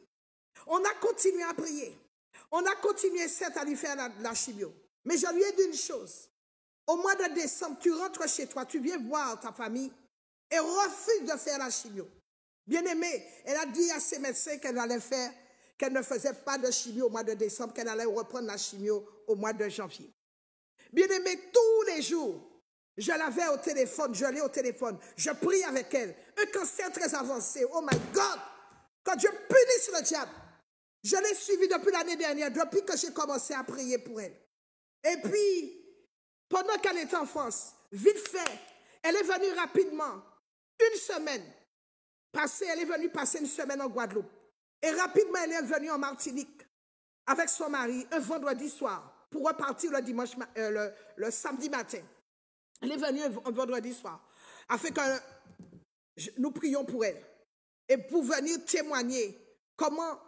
On a continué à prier. On a continué, certes, à lui faire la, chimio. Mais je lui ai dit une chose. Au mois de décembre, tu rentres chez toi, tu viens voir ta famille et refuse de faire la chimio. Bien-aimée, elle a dit à ses médecins qu'elle allait faire, qu'elle ne faisait pas de chimio au mois de décembre, qu'elle allait reprendre la chimio au mois de janvier. Bien-aimée, tous les jours, je l'avais au téléphone, je l'ai au téléphone, je prie avec elle. Un cancer très avancé, oh my God! Quand Dieu punisse le diable, je l'ai suivie depuis l'année dernière, depuis que j'ai commencé à prier pour elle. Et puis, pendant qu'elle était en France, vite fait, elle est venue rapidement, une semaine. Passée, elle est venue passer une semaine en Guadeloupe. Et rapidement, elle est venue en Martinique avec son mari un vendredi soir pour repartir le, dimanche, euh, le, le samedi matin. Elle est venue un vendredi soir afin que nous prions pour elle et pour venir témoigner comment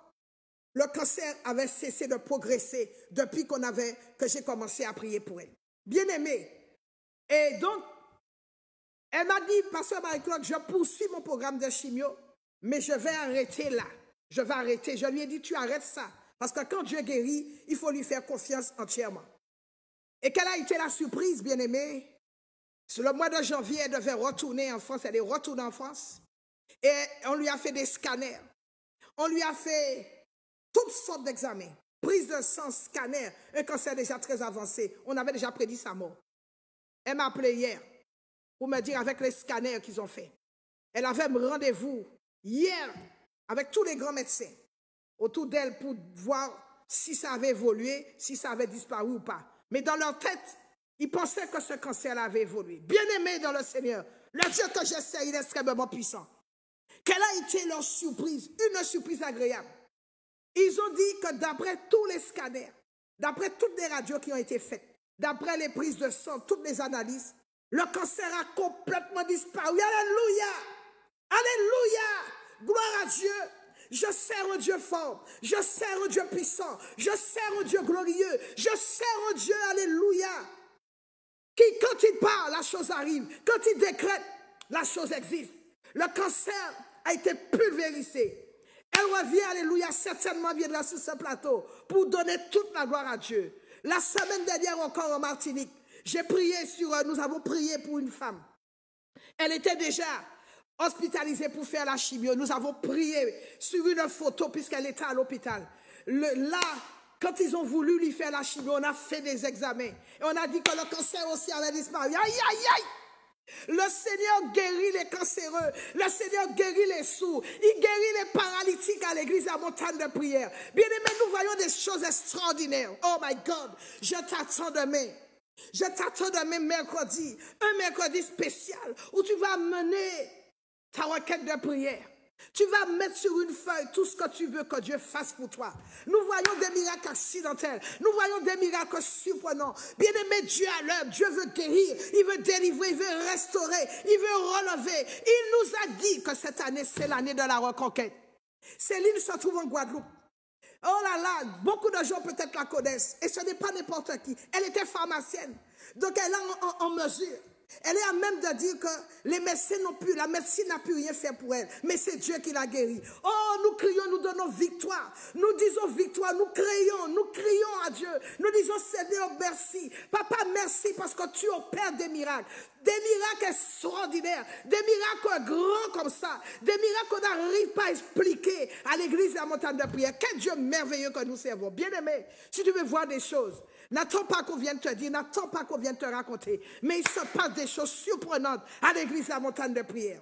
le cancer avait cessé de progresser depuis qu'on avait, que j'ai commencé à prier pour elle. Bien aimée. Et donc, elle m'a dit, Pasteur Marie-Claude, je poursuis mon programme de chimio, mais je vais arrêter là. Je vais arrêter. Je lui ai dit, tu arrêtes ça. Parce que quand Dieu guérit, il faut lui faire confiance entièrement. Et quelle a été la surprise, bien-aimée? le mois de janvier, elle devait retourner en France. Elle est retournée en France. Et on lui a fait des scanners. On lui a fait toutes sortes d'examens, prise de sang, scanner, un cancer déjà très avancé. On avait déjà prédit sa mort. Elle m'a appelé hier pour me dire avec les scanners qu'ils ont fait. Elle avait un rendez-vous hier avec tous les grands médecins autour d'elle pour voir si ça avait évolué, si ça avait disparu ou pas. Mais dans leur tête, ils pensaient que ce cancer avait évolué. Bien aimé dans le Seigneur, le Dieu que j'essaie il est extrêmement puissant. Quelle a été leur surprise Une surprise agréable. Ils ont dit que d'après tous les scanners, d'après toutes les radios qui ont été faites, d'après les prises de sang, toutes les analyses, le cancer a complètement disparu. Alléluia! Alléluia! Gloire à Dieu! Je sers un Dieu fort. Je sers un Dieu puissant. Je sers un Dieu glorieux. Je sers un Dieu, alléluia. Qui, quand il parle, la chose arrive. Quand il décrète, la chose existe. Le cancer a été pulvérisé. Elle revient, Alléluia, certainement viendra sur ce plateau pour donner toute la gloire à Dieu. La semaine dernière encore en Martinique, j'ai prié sur, nous avons prié pour une femme. Elle était déjà hospitalisée pour faire la chimio. Nous avons prié sur une photo puisqu'elle était à l'hôpital. Là, quand ils ont voulu lui faire la chimio, on a fait des examens. Et on a dit que le cancer aussi avait disparu. Aïe, aïe, aïe! Le Seigneur guérit les cancéreux. Le Seigneur guérit les sourds. Il guérit les paralytiques à l'église, à la montagne de prière. Bien aimé, nous voyons des choses extraordinaires. Oh my God, je t'attends demain. Je t'attends demain mercredi. Un mercredi spécial où tu vas mener ta requête de prière. Tu vas mettre sur une feuille tout ce que tu veux que Dieu fasse pour toi. Nous voyons des miracles accidentels. Nous voyons des miracles surprenants. Bien-aimé, Dieu à l'œuvre. Dieu veut guérir. Il veut délivrer. Il veut restaurer. Il veut relever. Il nous a dit que cette année, c'est l'année de la reconquête. Céline se trouve en Guadeloupe. Oh là là, beaucoup de gens peut-être la connaissent. Et ce n'est pas n'importe qui. Elle était pharmacienne. Donc elle est en mesure elle est à même de dire que les médecins n'ont plus, la merci n'a plus rien fait pour elle, mais c'est Dieu qui l'a guérie. Oh, nous crions, nous donnons victoire. Nous disons victoire, nous crions, nous crions à Dieu. Nous disons Seigneur, merci. Papa, merci parce que tu opères des miracles. Des miracles extraordinaires, des miracles grands comme ça, des miracles qu'on n'arrive pas à expliquer à l'église et à la montagne de prière. Quel Dieu merveilleux que nous servons. Bien-aimé, si tu veux voir des choses, n'attends pas qu'on vienne te dire, n'attends pas qu'on vienne te raconter. Mais il se passe des choses surprenantes à l'église et à la montagne de prière.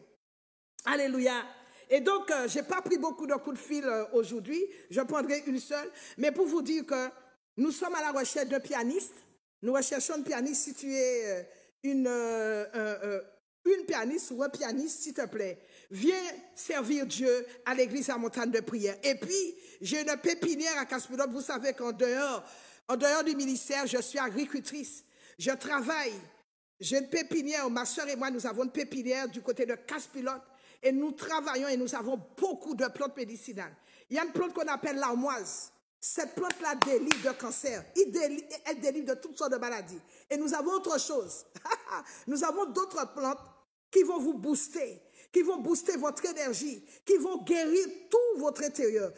Alléluia. Et donc, euh, j'ai je n'ai pas pris beaucoup de coups de fil euh, aujourd'hui. Je prendrai une seule. Mais pour vous dire que nous sommes à la recherche d'un pianiste. Nous recherchons un pianiste situé euh, euh, euh, euh, une, pianiste ou un pianiste, s'il te plaît. Viens servir Dieu à l'église à montagne de prière. Et puis, j'ai une pépinière à Caspilote. Vous savez qu'en dehors, en dehors du ministère, je suis agricultrice. Je travaille. J'ai une pépinière. Ma soeur et moi, nous avons une pépinière du côté de Caspilote. Et nous travaillons et nous avons beaucoup de plantes médicinales. Il y a une plante qu'on appelle l'armoise. Cette plante-là délivre de cancer. elle délivre de toutes sortes de maladies. Et nous avons autre chose. nous avons d'autres plantes qui vont vous booster, qui vont booster votre énergie, qui vont guérir tout votre intérieur.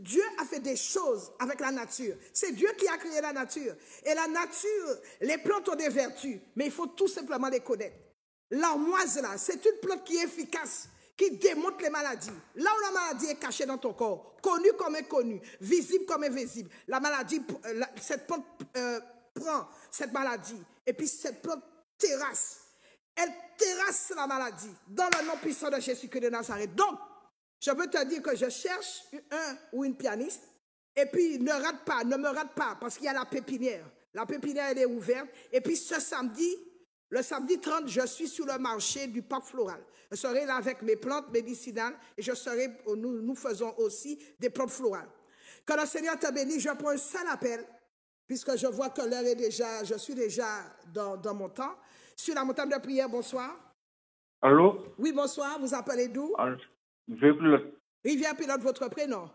Dieu a fait des choses avec la nature. C'est Dieu qui a créé la nature. Et la nature, les plantes ont des vertus, mais il faut tout simplement les connaître. L'armoise, là, c'est une plante qui est efficace qui démontre les maladies. Là où la maladie est cachée dans ton corps, connue comme inconnue, visible comme invisible, la maladie, euh, cette plante euh, prend cette maladie et puis cette plante terrasse. Elle terrasse la maladie dans le nom puissant de Jésus-Christ de Nazareth. Donc, je peux te dire que je cherche un ou une pianiste et puis ne rate pas, ne me rate pas parce qu'il y a la pépinière. La pépinière, elle est ouverte. Et puis ce samedi, le samedi 30, je suis sur le marché du parc floral. Je serai là avec mes plantes médicinales et je serai, oh, nous, faisons aussi des plantes florales. Que le Seigneur te bénisse, je prends un seul appel, puisque je vois que l'heure est déjà, je suis déjà dans, mon temps. Sur la montagne de prière, bonsoir. Allô? Oui, bonsoir, vous appelez d'où? Rivière-Pilote. Ah, Rivière-Pilote, votre prénom?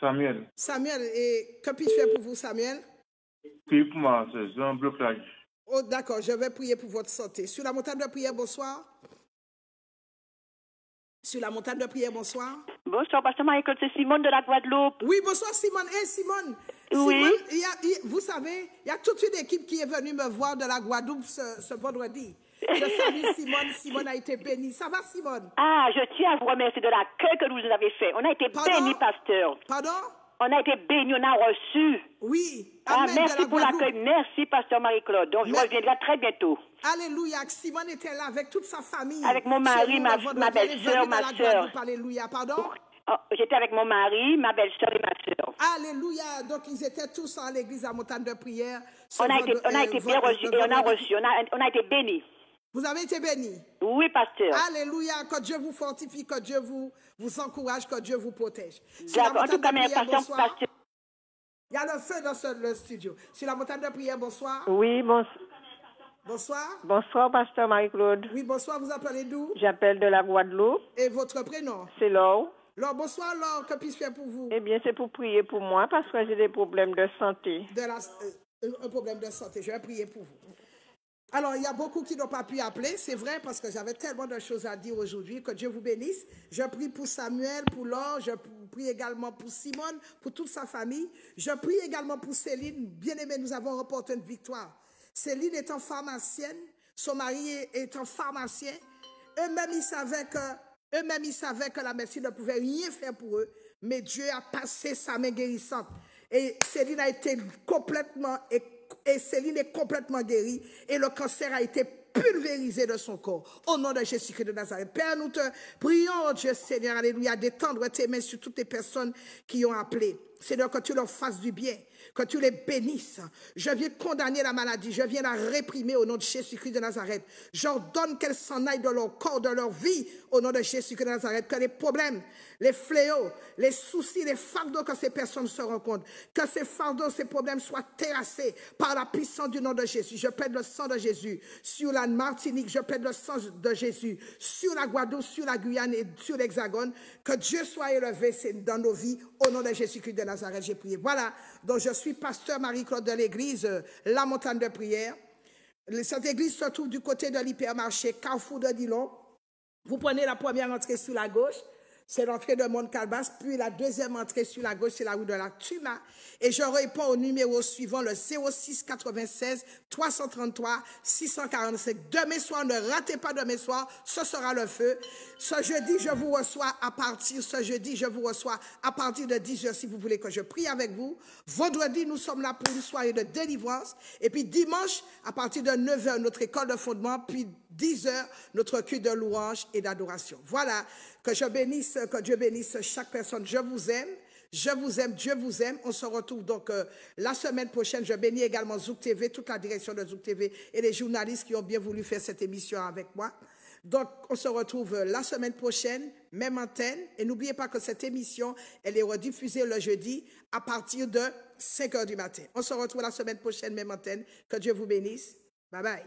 Samuel. Samuel, et que puis-je faire pour vous, Samuel? c'est un blocage. Oh, d'accord, je vais prier pour votre santé. Sur la montagne de prière, bonsoir. Sur la montagne de prière, bonsoir. Bonsoir, Pasteur Michael, c'est Simone de la Guadeloupe. Oui, bonsoir, Simone. Hé, eh, Simone. Oui. vous savez, il y a toute une équipe qui est venue me voir de la Guadeloupe ce, vendredi. Je salue Simone. Simone a été bénie. Ça va, Simone? Ah, je tiens à vous remercier de l'accueil que vous nous avez fait. On a été bénis, pasteur. Pardon? On a été bénis, on a reçu. Oui. Ah, merci pour l'accueil. Merci, pasteur Marie-Claude. Donc, je reviendrai très bientôt. Alléluia. Simone était là avec toute sa famille. Avec mon mari, ma, belle-sœur, ma sœur. Alléluia. Pardon? Oh, oh, j'étais avec mon mari, ma belle-sœur et ma sœur. Alléluia. Donc, ils étaient tous à l'église à Montagne de prière. On a, été, on a euh, été bien reçus et on a reçu. on a été bénis. Vous avez été béni. Oui, pasteur. Alléluia. Que Dieu vous fortifie, que Dieu vous, vous encourage, que Dieu vous protège. C'est En tout de prière, pasteur. Il y a le feu dans ce, le studio. Sur la montagne de prière, bonsoir. Oui, bonsoir. Bonsoir. Bonsoir, pasteur Marie-Claude. Oui, bonsoir. Vous appelez d'où? J'appelle de la Guadeloupe. Et votre prénom? C'est Laure. Laure, bonsoir, Laure. Que puis-je faire pour vous? Eh bien, c'est pour prier pour moi parce que j'ai des problèmes de santé. Euh, un problème de santé. Je vais prier pour vous. Alors, il y a beaucoup qui n'ont pas pu appeler, c'est vrai, parce que j'avais tellement de choses à dire aujourd'hui. Que Dieu vous bénisse. Je prie pour Samuel, pour Laure, je prie également pour Simone, pour toute sa famille. Je prie également pour Céline. Bien-aimée, nous avons remporté une victoire. Céline étant pharmacienne, son mari étant pharmacien, eux-mêmes, ils savaient que, eux-mêmes, ils savaient que la merci ne pouvait rien faire pour eux. Mais Dieu a passé sa main guérissante. Et Céline a été complètement et Céline est complètement guérie et le cancer a été pulvérisé de son corps. Au nom de Jésus-Christ de Nazareth. Père, nous te prions, Dieu Seigneur, Alléluia, d'étendre tes mains sur toutes les personnes qui ont appelé. Seigneur, que tu leur fasses du bien que tu les bénisses. Je viens condamner la maladie, je viens la réprimer au nom de Jésus-Christ de Nazareth. J'ordonne qu'elle s'en aille de leur corps, de leur vie, au nom de Jésus-Christ de Nazareth. Que les problèmes, les fléaux, les soucis, les fardeaux que ces personnes se rencontrent, que ces fardeaux, ces problèmes soient terrassés par la puissance du nom de Jésus. Je perds le sang de Jésus sur la Martinique, je pète le sang de Jésus sur la Guadeloupe, sur la Guyane et sur l'Hexagone. Que Dieu soit élevé dans nos vies, au nom de Jésus-Christ de Nazareth, j'ai prié. Voilà, donc je je suis pasteur Marie-Claude de l'église euh, La Montagne de Prière. Cette église se trouve du côté de l'hypermarché Carrefour de Dilon. Vous prenez la première entrée sur la gauche c'est l'entrée de Montcalbas, puis la deuxième entrée sur la gauche, c'est la rue de la Tuma. Et je réponds au numéro suivant, le 06 96 333 645. Demain soir, ne ratez pas demain soir, ce sera le feu. Ce jeudi, je vous reçois à partir, ce jeudi, je vous reçois à partir de 10h si vous voulez que je prie avec vous. Vendredi, nous sommes là pour une soirée de délivrance. Et puis dimanche, à partir de 9h, notre école de fondement, puis 10 heures, notre cul de louange et d'adoration. Voilà, que je bénisse, que Dieu bénisse chaque personne. Je vous aime. Je vous aime, Dieu vous aime. On se retrouve donc euh, la semaine prochaine. Je bénis également Zouk TV, toute la direction de Zouk TV et les journalistes qui ont bien voulu faire cette émission avec moi. Donc, on se retrouve euh, la semaine prochaine, même antenne. Et n'oubliez pas que cette émission, elle est rediffusée le jeudi à partir de 5 heures du matin. On se retrouve la semaine prochaine, même antenne. Que Dieu vous bénisse. Bye bye.